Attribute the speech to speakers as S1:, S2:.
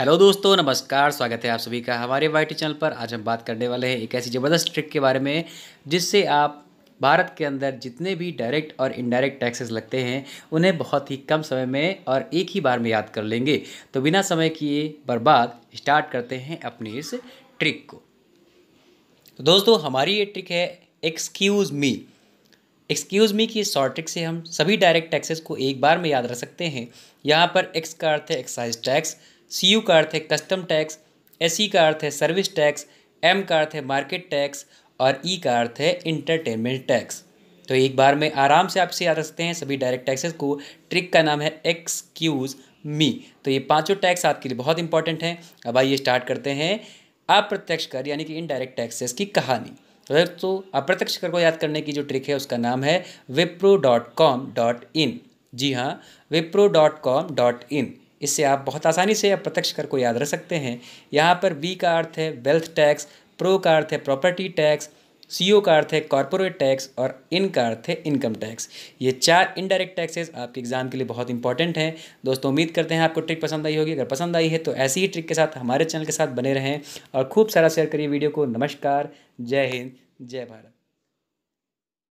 S1: hello दोस्तों नमस्कार स्वागत है आप सभी का हमारे वाई चैनल पर आज हम बात करने वाले हैं एक ऐसी ज़बरदस्त ट्रिक के बारे में जिससे आप भारत के अंदर जितने भी डायरेक्ट और इनडायरेक्ट टैक्सेस लगते हैं उन्हें बहुत ही कम समय में और एक ही बार में याद कर लेंगे तो बिना समय किए बर्बाद स्टार्ट करते हैं अपनी इस ट्रिक को तो दोस्तों हमारी ये ट्रिक है एक्सक्यूज़ मी एक्सक्यूज़ मी की शॉर्ट ट्रिक से हम सभी डायरेक्ट टैक्सेस को एक बार में याद रख सकते हैं यहाँ पर एक्स का अर्थ है एक्साइज टैक्स सी का अर्थ है कस्टम टैक्स एस का अर्थ है सर्विस टैक्स एम का अर्थ है मार्केट टैक्स और ई e का अर्थ है इंटरटेनमेंट टैक्स तो एक बार में आराम से आपसे याद रखते हैं सभी डायरेक्ट टैक्सेस को ट्रिक का नाम है एक्सक्यूज़ मी तो ये पांचों टैक्स आपके लिए बहुत इंपॉर्टेंट हैं अब आइए स्टार्ट करते हैं अप्रत्यक्ष कर यानी कि इनडायरेक्ट टैक्सेस की कहानी तो अप्रत्यक्ष कर को याद करने की जो ट्रिक है उसका नाम है Wipro dot com dot in जी हाँ Wipro dot com dot in इससे आप बहुत आसानी से अप्रत्यक्ष कर को याद रख सकते हैं यहाँ पर बी का अर्थ है वेल्थ टैक्स प्रो का अर्थ है प्रॉपर्टी टैक्स सीओ का अर्थ है कॉरपोरेट टैक्स और इन का अर्थ है इनकम टैक्स ये चार इनडायरेक्ट टैक्सेस आपके एग्जाम के लिए बहुत इंपॉर्टेंट हैं दोस्तों उम्मीद करते हैं आपको ट्रिक पसंद आई होगी अगर पसंद आई है तो ऐसी ही ट्रिक के साथ हमारे चैनल के साथ बने रहें और खूब सारा शेयर करिए वीडियो को नमस्कार जय हिंद जय भारत